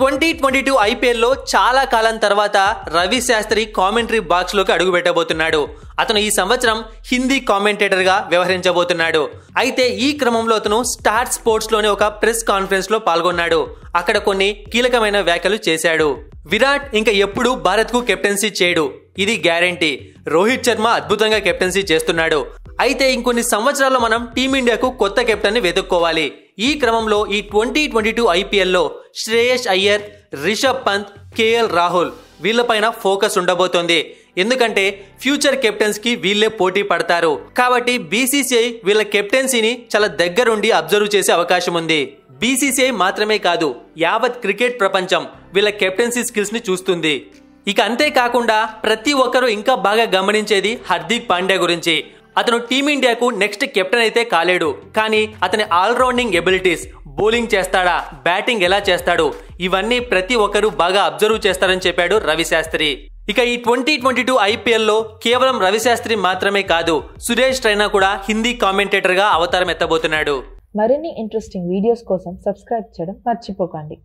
twenty twenty two ఐపీఎల్లో చాలా కాలం తర్వాత రవి శాస్త్రి కామెంటరీ బాక్స్లోకి అడుగు పెట్టబోతున్నాడు అతను ఈ సంవత్సరం హిందీ కామెంటేటర్గా వ్యవహరించబోతున్నాడు అయితే ఈ క్రమంలో అతను స్టార్ స్పోర్ట్స్లోని ఒక ప్రెస్ కాన్ఫరెన్స్లో పాల్గొన్నాడు అక్కడ కొన్ని కీలకమైన వ్యాఖ్యలు చేశాడు విరాట్ ఇంకా ఎప్పుడూ భారత్కు కెప్టెన్సీ చేయడు ఇది గ్యారంటీ రోహిత్ శర్మ అద్భుతంగా కెప్టెన్సీ చేస్తున్నాడు అయితే ఇంకొన్ని సంవత్సరాల్లో మనం టీమిండియాకు కొత్త కెప్టెన్ని వెతుక్కోవాలి ఈ క్రమంలో ఈ ట్వంటీ ట్వంటీ టూ ఐపీఎల్లో శ్రేయస్ అయ్యర్ రిషబ్ పంత్ కేఎల్ రాహుల్ వీళ్ళపైన ఫోకస్ ఉండబోతోంది ఎందుకంటే ఫ్యూచర్ కెప్టెన్స్ కి వీళ్ళే పోటీ పడతారు కాబట్టి బీసీసీఐ వీళ్ళ కెప్టెన్సీని చాలా దగ్గరుండి అబ్జర్వ్ చేసే అవకాశం ఉంది బీసీసీఐ మాత్రమే కాదు యావత్ క్రికెట్ ప్రపంచం వీళ్ళ కెప్టెన్సీ స్కిల్స్ ని చూస్తుంది ఇక అంతేకాకుండా ప్రతి ఒక్కరూ ఇంకా బాగా గమనించేది హార్దిక్ పాండ్యా గురించి అతను టీమిండియాకు నెక్స్ట్ కెప్టెన్ అయితే కాలేడు కానీ అతని ఆల్రౌండింగ్ ఎబిలిటీస్ బౌలింగ్ చేస్తాడా బ్యాటింగ్ ఎలా చేస్తాడు ఇవన్నీ ప్రతి ఒక్కరూ బాగా అబ్జర్వ్ చేస్తారని చెప్పాడు రవిశాస్త్రి ఇక ఈ ట్వంటీ ట్వంటీ టూ ఐపీఎల్లో కేవలం రవిశాస్త్రి మాత్రమే కాదు సురేష్ రైనా కూడా హిందీ కామెంటేటర్గా అవతారం ఎత్తబోతున్నాడు మరిన్ని ఇంట్రెస్టింగ్ వీడియోస్ కోసం సబ్స్క్రైబ్ చేయడం మర్చిపోకండి